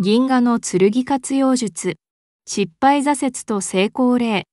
銀河の剣活用術失敗挫折と成功例